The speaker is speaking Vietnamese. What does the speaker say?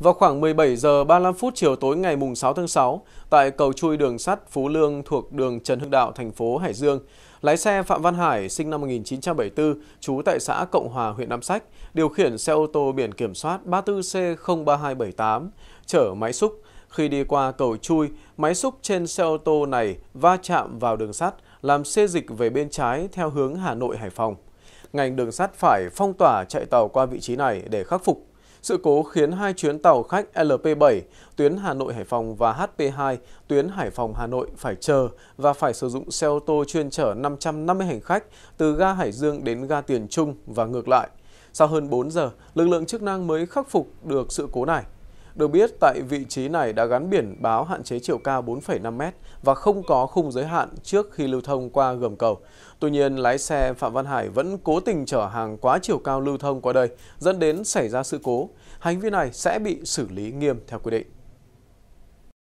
Vào khoảng 17 giờ 35 phút chiều tối ngày 6 tháng 6, tại cầu chui đường sắt Phú Lương thuộc đường Trần Hưng Đạo, thành phố Hải Dương, lái xe Phạm Văn Hải, sinh năm 1974, trú tại xã Cộng Hòa, huyện Nam Sách, điều khiển xe ô tô biển kiểm soát 34C03278, chở máy xúc. Khi đi qua cầu chui, máy xúc trên xe ô tô này va chạm vào đường sắt, làm xê dịch về bên trái theo hướng Hà Nội-Hải Phòng. Ngành đường sắt phải phong tỏa chạy tàu qua vị trí này để khắc phục sự cố khiến hai chuyến tàu khách LP7 tuyến Hà Nội Hải Phòng và HP2 tuyến Hải Phòng Hà Nội phải chờ và phải sử dụng xe ô tô chuyên chở 550 hành khách từ ga Hải Dương đến ga Tiền Trung và ngược lại. Sau hơn 4 giờ, lực lượng chức năng mới khắc phục được sự cố này. Được biết, tại vị trí này đã gắn biển báo hạn chế chiều cao 4,5m và không có khung giới hạn trước khi lưu thông qua gầm cầu. Tuy nhiên, lái xe Phạm Văn Hải vẫn cố tình chở hàng quá chiều cao lưu thông qua đây, dẫn đến xảy ra sự cố. Hành vi này sẽ bị xử lý nghiêm theo quy định.